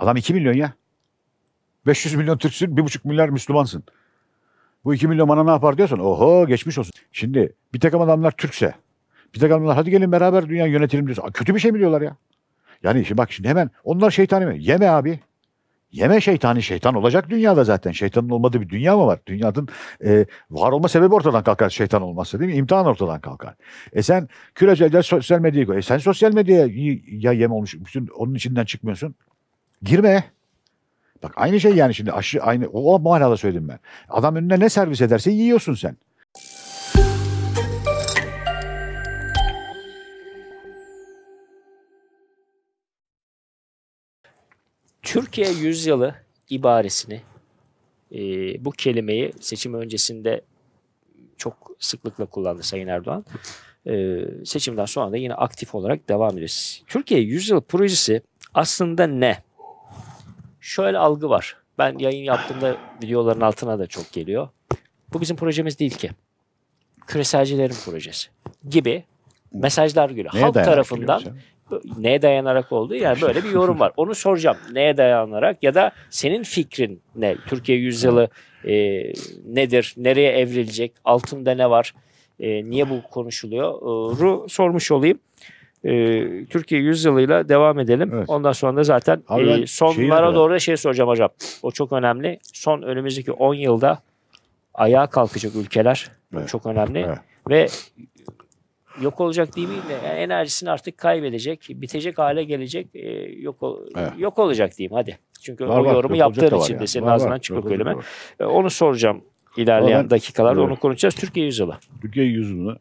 Adam 2 milyon ya. 500 milyon Türksün, 1,5 milyar Müslümansın. Bu 2 milyon bana ne yapar diyorsan oho geçmiş olsun. Şimdi bir takım adamlar Türkse, bir takım adamlar hadi gelin beraber dünya yönetelim diyorsun. Kötü bir şey mi diyorlar ya? Yani şimdi bak şimdi hemen onlar şeytani mi? Yeme abi. Yeme şeytani şeytan olacak dünyada zaten. Şeytanın olmadığı bir dünya mı var? Dünyanın e, var olma sebebi ortadan kalkar şeytan olmazsa değil mi? İmtihan ortadan kalkar. E sen kürecelden sosyal medyayı koy. E sen sosyal medyaya ya yem olmuş. Bütün onun içinden çıkmıyorsun. Girme. Bak aynı şey yani şimdi aşı aynı o, o manada söyledim ben. Adam önüne ne servis ederse yiyorsun sen. Türkiye yüzyılı ibaresini e, bu kelimeyi seçim öncesinde çok sıklıkla kullandı Sayın Erdoğan. E, seçimden sonra da yine aktif olarak devam ediyoruz. Türkiye Yüzyıl projesi aslında ne? şöyle algı var. Ben yayın yaptığımda videoların altına da çok geliyor. Bu bizim projemiz değil ki. Küreselcilerin projesi gibi mesajlar geliyor. Neye Halk tarafından neye dayanarak oldu yani böyle bir yorum var. Onu soracağım. Neye dayanarak ya da senin fikrin ne? Türkiye yüzyılı e, nedir? Nereye evrilecek? Altında ne var? E, niye bu konuşuluyor? E, ru sormuş olayım e, Türkiye yüzyılıyla devam edelim. Evet. Ondan sonra da zaten e, sonlara doğru da şey soracağım hocam. O çok önemli. Son önümüzdeki 10 yılda ayağa kalkacak ülkeler evet. çok önemli. Evet. Ve yok olacak değil de Yani enerjisini artık kaybedecek, bitecek hale gelecek, e, yok ol, evet. yok olacak diyeyim hadi. Çünkü var, o yorumu yaptığın için de senin var, ağzından var, çıkıyor kelime. E, onu soracağım ilerleyen dakikalarda onu konuşacağız. Türkiye yüzyılı. Türkiye yüzyılı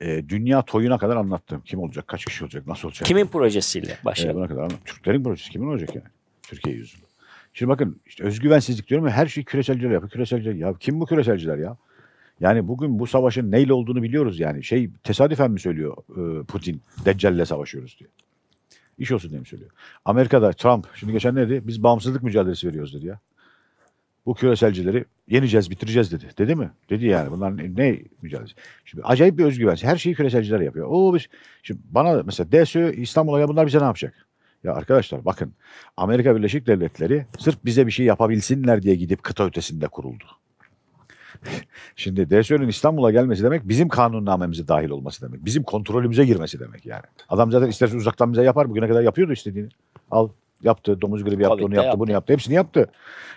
e, dünya toyuna kadar anlattım. Kim olacak, kaç kişi olacak, nasıl olacak? Kimin projesiyle ee, başlayalım? E, buna kadar anlattım. Türklerin projesi kimin olacak yani? Türkiye yüzünde. Şimdi bakın işte özgüvensizlik diyorum ya her şey küreselciler yapıyor. Küreselciler ya kim bu küreselciler ya? Yani bugün bu savaşın neyle olduğunu biliyoruz yani. Şey tesadüfen mi söylüyor e, Putin Deccal'le savaşıyoruz diye. İş olsun diye mi söylüyor. Amerika'da Trump şimdi geçen ne dedi? Biz bağımsızlık mücadelesi veriyoruz dedi ya bu küreselcileri yeneceğiz, bitireceğiz dedi. Dedi mi? Dedi yani bunlar ne, ne mücadelesi? Şimdi acayip bir özgüven. Her şeyi küreselciler yapıyor. O biz şimdi bana mesela DSÖ İstanbul'a ya bunlar bize ne yapacak? Ya arkadaşlar bakın Amerika Birleşik Devletleri sırf bize bir şey yapabilsinler diye gidip kıta ötesinde kuruldu. Şimdi DSÖ'nün İstanbul'a gelmesi demek bizim kanunnamemize dahil olması demek. Bizim kontrolümüze girmesi demek yani. Adam zaten isterse uzaktan bize yapar. Bugüne kadar yapıyordu istediğini. Al Yaptı. Domuz gribi yaptı, Tabii onu yaptı, yaptı, bunu yaptı. Hepsini yaptı.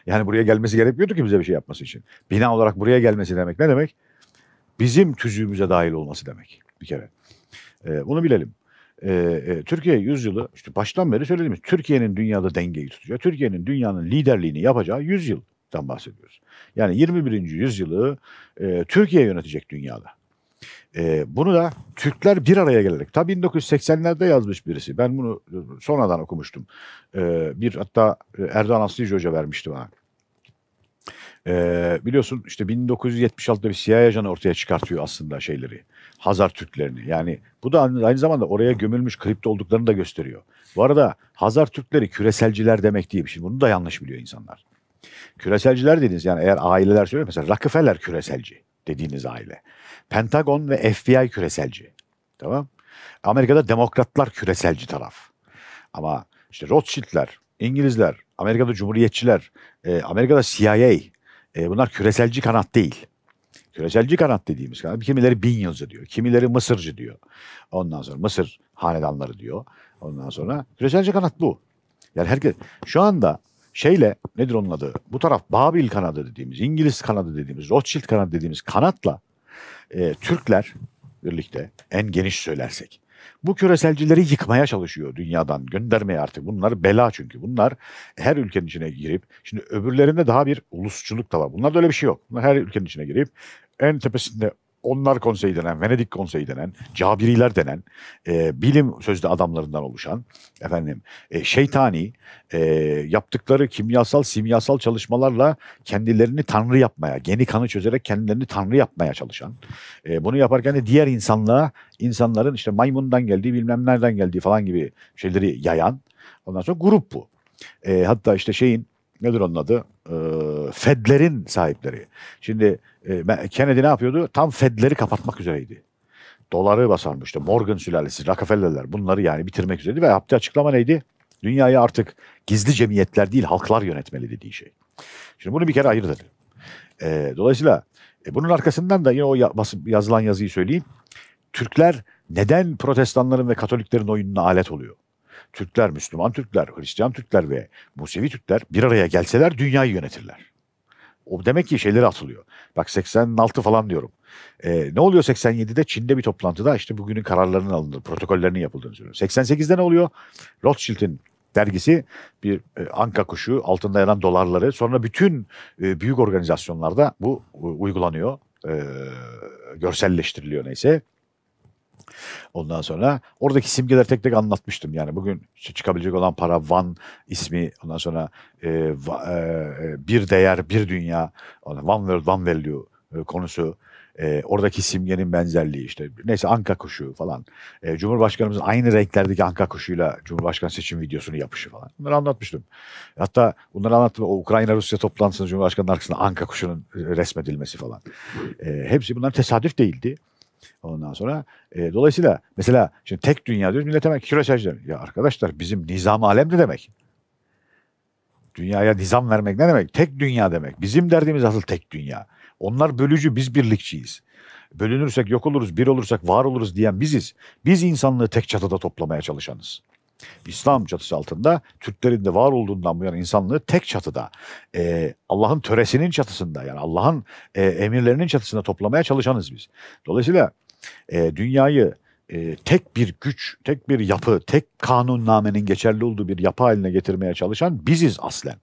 Yani buraya gelmesi gerekmiyordu ki bize bir şey yapması için. Bina olarak buraya gelmesi demek ne demek? Bizim tüzüğümüze dahil olması demek bir kere. Ee, bunu bilelim. Ee, e, Türkiye yüzyılı işte baştan beri söylediğimiz Türkiye'nin dünyada dengeyi tutacağı, Türkiye'nin dünyanın liderliğini yapacağı yüzyıldan bahsediyoruz. Yani 21. yüzyılı e, Türkiye yönetecek dünyada. E, bunu da Türkler bir araya gelerek, tabii 1980'lerde yazmış birisi. Ben bunu sonradan okumuştum. E, bir hatta Erdoğan Aslıcı Hoca vermişti bana. E, biliyorsun işte 1976'da bir CIA ajanı ortaya çıkartıyor aslında şeyleri. Hazar Türklerini. Yani bu da aynı zamanda oraya gömülmüş kripto olduklarını da gösteriyor. Bu arada Hazar Türkleri küreselciler demek değil. Şimdi şey. bunu da yanlış biliyor insanlar. Küreselciler dediniz yani eğer aileler söylüyor mesela Rockefeller küreselci dediğiniz aile. Pentagon ve FBI küreselci. Tamam? Amerika'da demokratlar küreselci taraf. Ama işte Rothschild'ler, İngilizler, Amerika'da cumhuriyetçiler, e, Amerika'da CIA e, bunlar küreselci kanat değil. Küreselci kanat dediğimiz kanat. Kimileri bin yılcı diyor. Kimileri Mısırcı diyor. Ondan sonra Mısır hanedanları diyor. Ondan sonra küreselci kanat bu. Yani herkes şu anda şeyle nedir onun adı? Bu taraf Babil kanadı dediğimiz, İngiliz kanadı dediğimiz, Rothschild kanadı dediğimiz kanatla e, Türkler birlikte en geniş söylersek bu küreselcileri yıkmaya çalışıyor dünyadan göndermeye artık. Bunlar bela çünkü. Bunlar her ülkenin içine girip şimdi öbürlerinde daha bir ulusçuluk da var. Bunlarda öyle bir şey yok. Bunlar her ülkenin içine girip en tepesinde onlar konseyi denen, Venedik konseyi denen, Cabiriler denen, e, bilim sözde adamlarından oluşan, efendim e, şeytani e, yaptıkları kimyasal, simyasal çalışmalarla kendilerini tanrı yapmaya, geni kanı çözerek kendilerini tanrı yapmaya çalışan, e, bunu yaparken de diğer insanlığa, insanların işte maymundan geldiği, bilmem nereden geldiği falan gibi şeyleri yayan, ondan sonra grup bu. E, hatta işte şeyin, nedir onun adı? E, Fedlerin sahipleri. Şimdi e, Kennedy ne yapıyordu? Tam Fedleri kapatmak üzereydi. Doları basarmıştı. Morgan sülalesi, Rockefeller'ler bunları yani bitirmek üzereydi ve yaptığı açıklama neydi? Dünyayı artık gizli cemiyetler değil halklar yönetmeli dediği şey. Şimdi bunu bir kere ayırt E, dolayısıyla e, bunun arkasından da yine o yazılan yazıyı söyleyeyim. Türkler neden protestanların ve katoliklerin oyununa alet oluyor? Türkler, Müslüman Türkler, Hristiyan Türkler ve Musevi Türkler bir araya gelseler dünyayı yönetirler. O demek ki şeyleri atılıyor. Bak 86 falan diyorum. Ee, ne oluyor 87'de? Çin'de bir toplantıda işte bugünün kararlarının alındığı, protokollerinin yapıldığını söylüyor. 88'de ne oluyor? Rothschild'in dergisi bir e, anka kuşu altında yanan dolarları sonra bütün e, büyük organizasyonlarda bu e, uygulanıyor. E, görselleştiriliyor neyse. Ondan sonra oradaki simgeler tek tek anlatmıştım. Yani bugün işte çıkabilecek olan para Van ismi, ondan sonra e, va, e, e bir değer, bir dünya, van World, One Value e, konusu. E, oradaki simgenin benzerliği işte neyse anka kuşu falan. E, Cumhurbaşkanımızın aynı renklerdeki anka kuşuyla Cumhurbaşkanı seçim videosunu yapışı falan. Bunları anlatmıştım. Hatta bunları anlattım. O Ukrayna-Rusya toplantısında Cumhurbaşkanı'nın arkasında anka kuşunun resmedilmesi falan. E, hepsi bunlar tesadüf değildi. Ondan sonra e, dolayısıyla mesela şimdi tek dünya diyoruz millet hemen küresel demek. Ya arkadaşlar bizim nizam alem ne demek? Dünyaya nizam vermek ne demek? Tek dünya demek. Bizim derdimiz asıl tek dünya. Onlar bölücü biz birlikçiyiz. Bölünürsek yok oluruz, bir olursak var oluruz diyen biziz. Biz insanlığı tek çatıda toplamaya çalışanız. İslam çatısı altında Türklerin de var olduğundan bu yana insanlığı tek çatıda e, Allah'ın töresinin çatısında yani Allah'ın e, emirlerinin çatısında toplamaya çalışanız biz. Dolayısıyla e, dünyayı e, tek bir güç, tek bir yapı, tek kanunnamenin geçerli olduğu bir yapı haline getirmeye çalışan biziz aslen.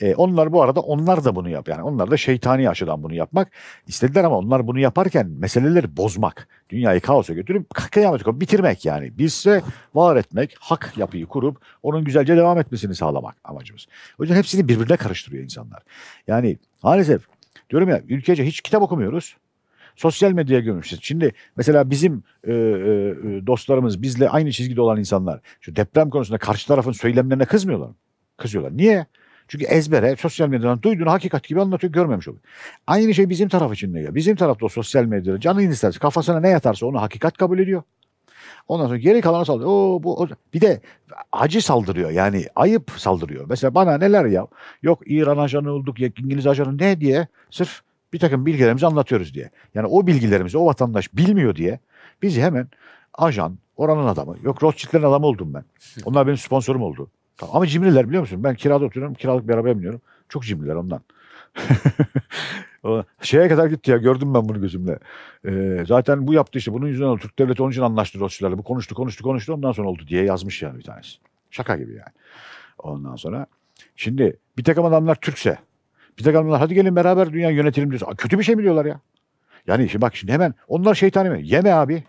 E, onlar bu arada onlar da bunu yap. Yani onlar da şeytani açıdan bunu yapmak istediler ama onlar bunu yaparken meseleleri bozmak, dünyayı kaosa götürüp kıyamet kopup bitirmek yani. Bizse var etmek, hak yapıyı kurup onun güzelce devam etmesini sağlamak amacımız. O yüzden hepsini birbirine karıştırıyor insanlar. Yani maalesef diyorum ya ülkece hiç kitap okumuyoruz sosyal medyaya gömmüşüz. Şimdi mesela bizim e, e, e, dostlarımız bizle aynı çizgide olan insanlar şu deprem konusunda karşı tarafın söylemlerine kızmıyorlar mı? Kızıyorlar. Niye? Çünkü ezbere sosyal medyadan duyduğunu hakikat gibi anlatıyor görmemiş oluyor. Aynı şey bizim taraf için de. Bizim tarafta o sosyal medyada canı isterse kafasına ne yatarsa onu hakikat kabul ediyor. Ondan sonra geri kalanı saldırıyor. Oo, bu, o. Bir de acı saldırıyor yani ayıp saldırıyor. Mesela bana neler ya yok İran ajanı olduk ya İngiliz ajanı ne diye sırf bir takım bilgilerimizi anlatıyoruz diye. Yani o bilgilerimizi o vatandaş bilmiyor diye bizi hemen ajan, oranın adamı, yok Rothschild'lerin adamı oldum ben. Onlar benim sponsorum oldu. Tamam. Ama cimriler biliyor musun? Ben kirada oturuyorum, kiralık bir arabaya biniyorum. Çok cimriler ondan. Şeye kadar gitti ya gördüm ben bunu gözümle. Ee, zaten bu yaptı işte bunun yüzünden oldu. Türk devleti onun için anlaştı Rothschild'lerle. Bu konuştu konuştu konuştu ondan sonra oldu diye yazmış yani bir tanesi. Şaka gibi yani. Ondan sonra şimdi bir takım adamlar Türkse bize kalmıyorlar. Hadi gelin beraber dünya yönetelim diyorsun. Kötü bir şey mi diyorlar ya? Yani şimdi bak şimdi hemen onlar şeytani mi? Yeme abi.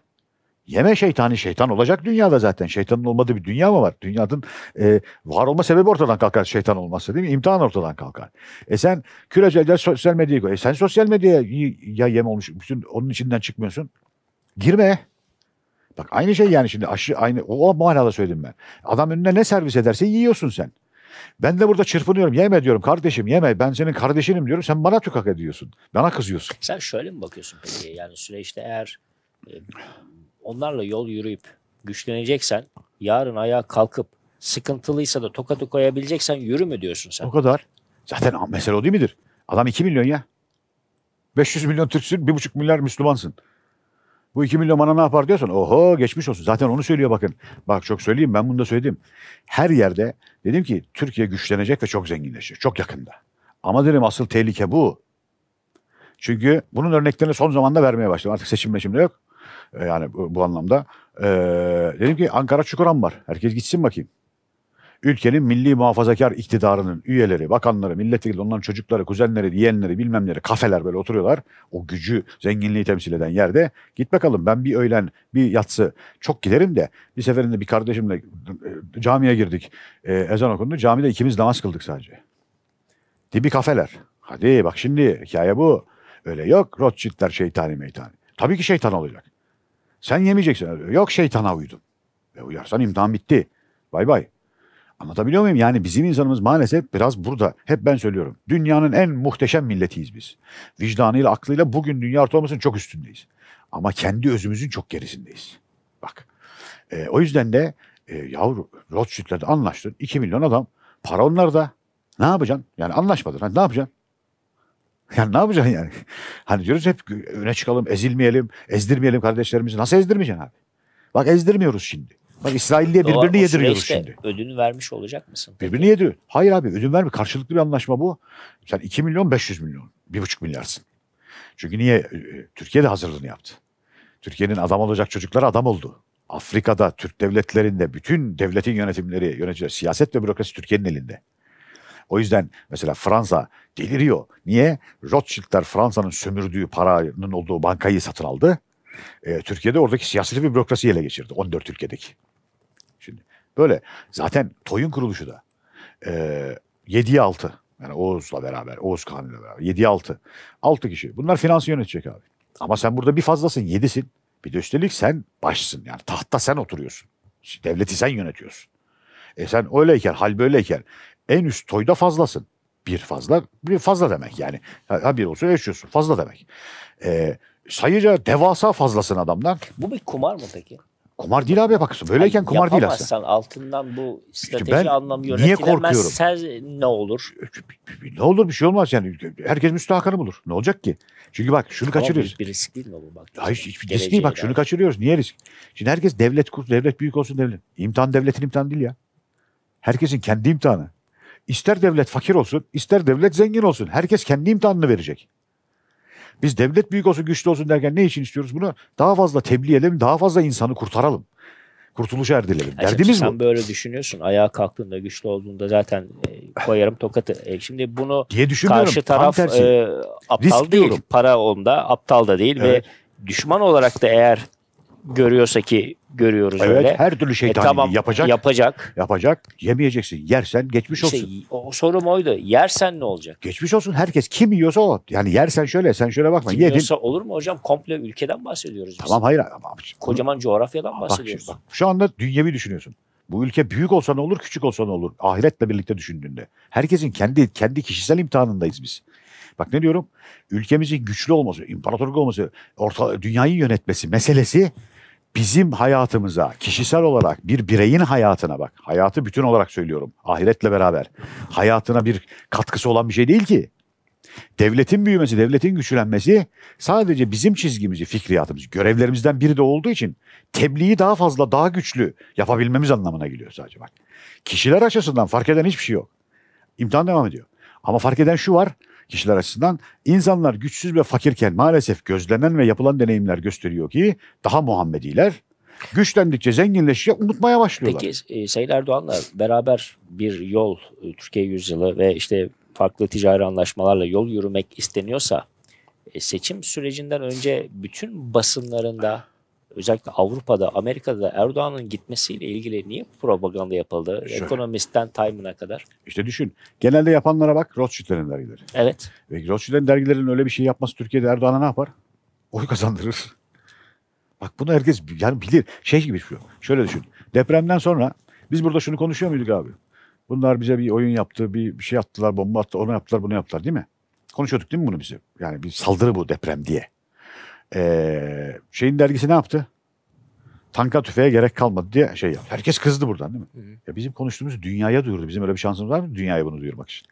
Yeme şeytani şeytan olacak dünyada zaten. Şeytanın olmadığı bir dünya mı var? Dünyanın e, var olma sebebi ortadan kalkar şeytan olmazsa değil mi? İmtihan ortadan kalkar. E sen kürecelden sosyal medyaya koy. E sen sosyal medyaya ya yeme olmuş. Bütün onun içinden çıkmıyorsun. Girme. Bak aynı şey yani şimdi aşı aynı o, o manada söyledim ben. Adam önüne ne servis ederse yiyorsun sen. Ben de burada çırpınıyorum. Yeme diyorum kardeşim yeme. Ben senin kardeşinim diyorum. Sen bana tükak ediyorsun. Bana kızıyorsun. Sen şöyle mi bakıyorsun peki? Yani süreçte eğer e, onlarla yol yürüyüp güçleneceksen yarın ayağa kalkıp sıkıntılıysa da tokatı koyabileceksen yürü mü diyorsun sen? O kadar. Zaten mesele o değil midir? Adam 2 milyon ya. 500 milyon Türksün, 1,5 milyar Müslümansın. Bu 2 milyon bana ne yapar diyorsan oho geçmiş olsun. Zaten onu söylüyor bakın. Bak çok söyleyeyim ben bunu da söyledim. Her yerde dedim ki Türkiye güçlenecek ve çok zenginleşecek. Çok yakında. Ama dedim asıl tehlike bu. Çünkü bunun örneklerini son zamanda vermeye başladım. Artık seçim meçim yok. Ee, yani bu, bu anlamda. Ee, dedim ki Ankara Çukuran var. Herkes gitsin bakayım ülkenin milli muhafazakar iktidarının üyeleri, bakanları, milletvekili, onların çocukları, kuzenleri, yeğenleri, bilmemleri, kafeler böyle oturuyorlar. O gücü, zenginliği temsil eden yerde git bakalım ben bir öğlen, bir yatsı çok giderim de bir seferinde bir kardeşimle e, camiye girdik. E, ezan okundu. Camide ikimiz namaz kıldık sadece. Dibi kafeler. Hadi bak şimdi hikaye bu. Öyle yok Rothschildler şeytani meytani. Tabii ki şeytan olacak. Sen yemeyeceksin. Yok şeytana uydun. Ve uyarsan imtihan bitti. Bay bay. Anlatabiliyor muyum? Yani bizim insanımız maalesef biraz burada. Hep ben söylüyorum. Dünyanın en muhteşem milletiyiz biz. Vicdanıyla, aklıyla bugün dünya ortalamasının çok üstündeyiz. Ama kendi özümüzün çok gerisindeyiz. Bak. E, o yüzden de e, yavru Rothschild'le anlaştın. 2 milyon adam. Para onlar da. Ne yapacaksın? Yani anlaşmadın. Hani ne yapacaksın? Yani ne yapacaksın yani? Hani diyoruz hep öne çıkalım, ezilmeyelim, ezdirmeyelim kardeşlerimizi. Nasıl ezdirmeyeceksin abi? Bak ezdirmiyoruz şimdi. Bak İsrail'liye birbirini Doğru, yediriyoruz şimdi. Ödünü vermiş olacak mısın? Peki? Birbirini yediriyor. Hayır abi ödün verme. Karşılıklı bir anlaşma bu. Sen 2 milyon 500 milyon. 1,5 milyarsın. Çünkü niye? Ee, Türkiye de hazırlığını yaptı. Türkiye'nin adam olacak çocukları adam oldu. Afrika'da, Türk devletlerinde bütün devletin yönetimleri, yöneticiler, siyaset ve bürokrasi Türkiye'nin elinde. O yüzden mesela Fransa deliriyor. Niye? Rothschild'ler Fransa'nın sömürdüğü paranın olduğu bankayı satın aldı. E, Türkiye'de oradaki siyasi ve bürokrasiyi ele geçirdi. 14 ülkedeki. Böyle. Zaten TOY'un kuruluşu da e, 7'ye 6. Yani Oğuz'la beraber, Oğuz Kanun'la beraber. 7'ye 6. 6 kişi. Bunlar finansı yönetecek abi. Ama sen burada bir fazlasın, 7'sin. Bir de üstelik sen başsın. Yani tahtta sen oturuyorsun. Devleti sen yönetiyorsun. E sen öyleyken, hal böyleyken en üst toyda fazlasın. Bir fazla, bir fazla demek yani. Ha bir olsun yaşıyorsun, fazla demek. E, sayıca devasa fazlasın adamlar. Bu bir kumar mı peki? Kumar değil abi bak böyleyken kumar değil aslında. Yapamazsan altından bu strateji ben anlamı yönetilemezse ne olur? Ne olur bir şey olmaz yani. Herkes müstahakanı bulur. Ne olacak ki? Çünkü bak şunu tamam, kaçırıyoruz. Bir risk değil mi bu? Bak, Hayır hiçbir risk değil bak şunu kaçırıyoruz. Niye risk? Şimdi herkes devlet kur, devlet büyük olsun devlet. İmtihan devletin imtihanı değil ya. Herkesin kendi imtihanı. İster devlet fakir olsun, ister devlet zengin olsun. Herkes kendi imtihanını verecek. Biz devlet büyük olsun, güçlü olsun derken ne için istiyoruz bunu? Daha fazla tebliğ edelim, daha fazla insanı kurtaralım. Kurtuluşa erdilelim. Ha, Derdimiz sen bu. Sen böyle düşünüyorsun. Ayağa kalktığında, güçlü olduğunda zaten e, koyarım tokatı. E, şimdi bunu diye karşı taraf e, aptal Risk değil. Diyorum. Para onda aptal da değil evet. ve düşman olarak da eğer görüyorsa ki görüyoruz evet, öyle. her türlü şeytani e, tamam, yapacak. Yapacak. Yapacak. Yemeyeceksin. Yersen geçmiş işte, olsun. O sorum oydu. Yersen ne olacak? Geçmiş olsun. Herkes kim yiyorsa o. Yani yersen şöyle sen şöyle bakma. Kim Yedin. yiyorsa olur mu hocam? Komple ülkeden bahsediyoruz biz. Tamam hayır. Ama, Kocaman coğrafyadan bahsediyoruz. Bak, bak, şu anda dünyevi düşünüyorsun. Bu ülke büyük olsa ne olur, küçük olsa ne olur? Ahiretle birlikte düşündüğünde. Herkesin kendi kendi kişisel imtihanındayız biz. Bak ne diyorum? Ülkemizin güçlü olması, imparatorluk olması, orta dünyayı yönetmesi meselesi bizim hayatımıza, kişisel olarak bir bireyin hayatına bak. Hayatı bütün olarak söylüyorum. Ahiretle beraber. Hayatına bir katkısı olan bir şey değil ki. Devletin büyümesi, devletin güçlenmesi sadece bizim çizgimizi, fikriyatımızı, görevlerimizden biri de olduğu için tebliği daha fazla, daha güçlü yapabilmemiz anlamına geliyor sadece bak. Kişiler açısından fark eden hiçbir şey yok. İmtihan devam ediyor. Ama fark eden şu var, kişiler açısından insanlar güçsüz ve fakirken maalesef gözlenen ve yapılan deneyimler gösteriyor ki daha Muhammediler güçlendikçe zenginleşecek unutmaya başlıyorlar. Peki e, Sayın Erdoğan'la beraber bir yol e, Türkiye yüzyılı ve işte farklı ticari anlaşmalarla yol yürümek isteniyorsa e, seçim sürecinden önce bütün basınlarında özellikle Avrupa'da, Amerika'da Erdoğan'ın gitmesiyle ilgili niye propaganda yapıldı? Şöyle. Ekonomist'ten Time'ına kadar. İşte düşün. Genelde yapanlara bak Rothschild'lerin dergileri. Evet. Ve Rothschild'lerin dergilerinin öyle bir şey yapması Türkiye'de Erdoğan'a ne yapar? Oy kazandırır. Bak bunu herkes yani bilir. Şey gibi şu. Şöyle düşün. Depremden sonra biz burada şunu konuşuyor muyduk abi? Bunlar bize bir oyun yaptı, bir şey attılar, bomba attı, onu yaptılar, bunu yaptılar değil mi? Konuşuyorduk değil mi bunu bize? Yani bir saldırı bu deprem diye. Ee, şeyin dergisi ne yaptı? Tanka tüfeğe gerek kalmadı diye şey yaptı. Herkes kızdı buradan değil mi? Hı. Ya bizim konuştuğumuz dünyaya duyurdu. Bizim öyle bir şansımız var mı dünyaya bunu duyurmak için?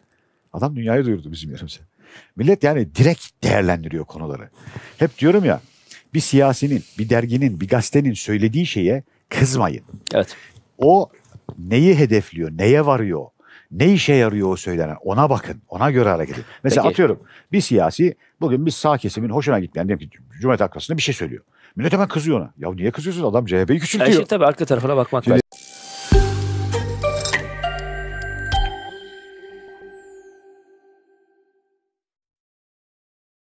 Adam dünyaya duyurdu bizim yerimize. Millet yani direkt değerlendiriyor konuları. Hep diyorum ya bir siyasinin, bir derginin, bir gazetenin söylediği şeye kızmayın. Evet. O neyi hedefliyor, neye varıyor, ne işe yarıyor o söylenen? Ona bakın. Ona göre hareket edin. Mesela Peki. atıyorum bir siyasi bugün bir sağ kesimin hoşuna gitmeyen diyelim ki Cumhuriyet Halk bir şey söylüyor. Millet hemen kızıyor ona. Ya niye kızıyorsunuz? Adam CHP'yi küçültüyor. Her şey tabii arka tarafına bakmak lazım.